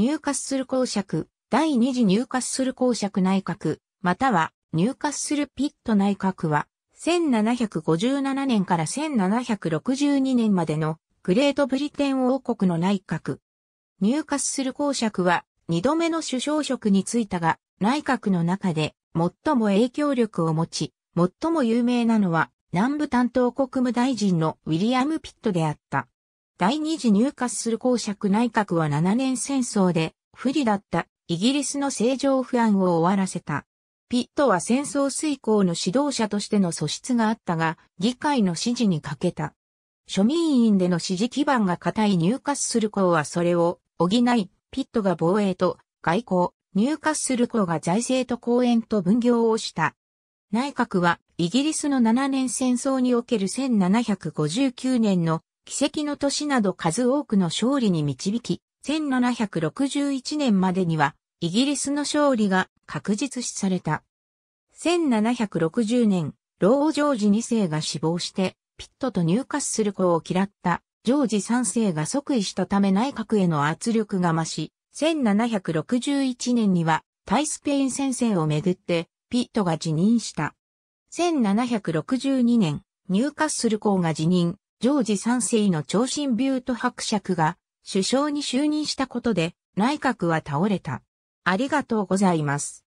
入滑する公爵、第二次入滑する公爵内閣、または入滑するピット内閣は、1757年から1762年までのグレートブリテン王国の内閣。入滑する公爵は二度目の首相職に就いたが、内閣の中で最も影響力を持ち、最も有名なのは南部担当国務大臣のウィリアム・ピットであった。第二次入荷する公爵内閣は7年戦争で不利だったイギリスの政情不安を終わらせた。ピットは戦争遂行の指導者としての素質があったが、議会の支持に欠けた。庶民院での支持基盤が固い入荷する公はそれを補い、ピットが防衛と外交、入荷する公が財政と公園と分業をした。内閣はイギリスの7年戦争における1759年の奇跡の年など数多くの勝利に導き、1761年までには、イギリスの勝利が確実視された。1760年、ロージョージ2世が死亡して、ピットと入荷する子を嫌ったジョージ3世が即位したため内閣への圧力が増し、1761年にはタイスペイン戦線をめぐってピットが辞任した。1762年、入荷する子が辞任、ジョージ3世の長身ビュート伯爵が首相に就任したことで内閣は倒れた。ありがとうございます。